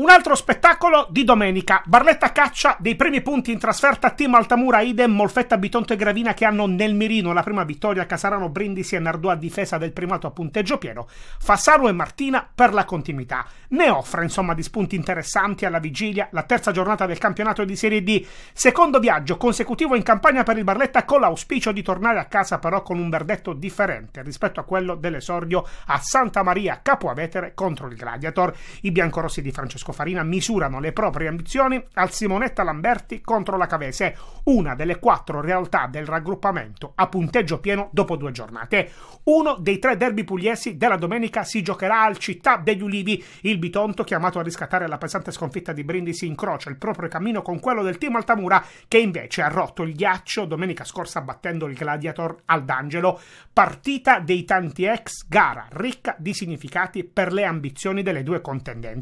Un altro spettacolo di domenica. Barletta caccia dei primi punti in trasferta team Altamura, idem, Molfetta, Bitonto e Gravina che hanno nel mirino la prima vittoria. Casarano, Brindisi e Nardò a difesa del primato a punteggio pieno. Fassaro e Martina per la continuità. Ne offre insomma di spunti interessanti alla vigilia la terza giornata del campionato di Serie D. Secondo viaggio consecutivo in campagna per il Barletta con l'auspicio di tornare a casa però con un verdetto differente rispetto a quello dell'esordio a Santa Maria Capoavetere contro il Gladiator. I biancorossi di Francesco Francesco Farina misurano le proprie ambizioni al Simonetta Lamberti contro la Cavese, una delle quattro realtà del raggruppamento a punteggio pieno dopo due giornate. Uno dei tre derby pugliesi della domenica si giocherà al Città degli Ulivi. Il Bitonto, chiamato a riscattare la pesante sconfitta di Brindisi, incrocia il proprio cammino con quello del team Altamura, che invece ha rotto il ghiaccio domenica scorsa battendo il Gladiator al D'Angelo. Partita dei tanti ex, gara ricca di significati per le ambizioni delle due contendenti.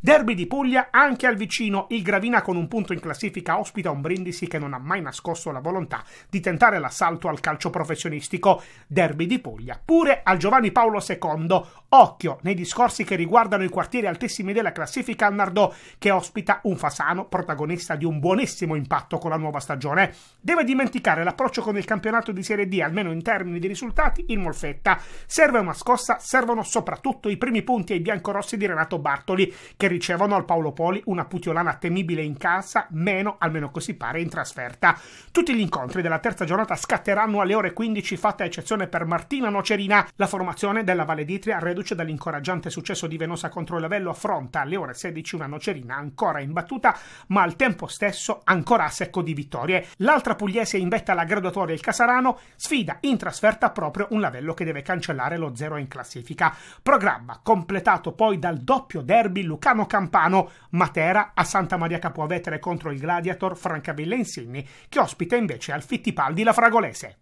Derby derby di Puglia anche al vicino. Il Gravina con un punto in classifica ospita un Brindisi che non ha mai nascosto la volontà di tentare l'assalto al calcio professionistico. Derby di Puglia pure al Giovanni Paolo II. Occhio nei discorsi che riguardano i quartieri altissimi della classifica al Nardò che ospita un Fasano protagonista di un buonissimo impatto con la nuova stagione. Deve dimenticare l'approccio con il campionato di Serie D almeno in termini di risultati in Molfetta. Serve una scossa, servono soprattutto i primi punti ai biancorossi di Renato Bartoli che riceve ricevono al Paolo Poli una putiolana temibile in casa, meno, almeno così pare, in trasferta. Tutti gli incontri della terza giornata scatteranno alle ore 15, fatta eccezione per Martina Nocerina. La formazione della Valeditria, reduce dall'incoraggiante successo di Venosa contro il Lavello, affronta alle ore 16 una Nocerina ancora imbattuta, ma al tempo stesso ancora a secco di vittorie. L'altra pugliese in vetta alla graduatoria, il Casarano, sfida in trasferta proprio un Lavello che deve cancellare lo zero in classifica. Programma completato poi dal doppio derby Lucano Campano, Matera a Santa Maria Capuavetere contro il Gladiator Francavilla Insigni, che ospita invece al Fittipaldi la Fragolese.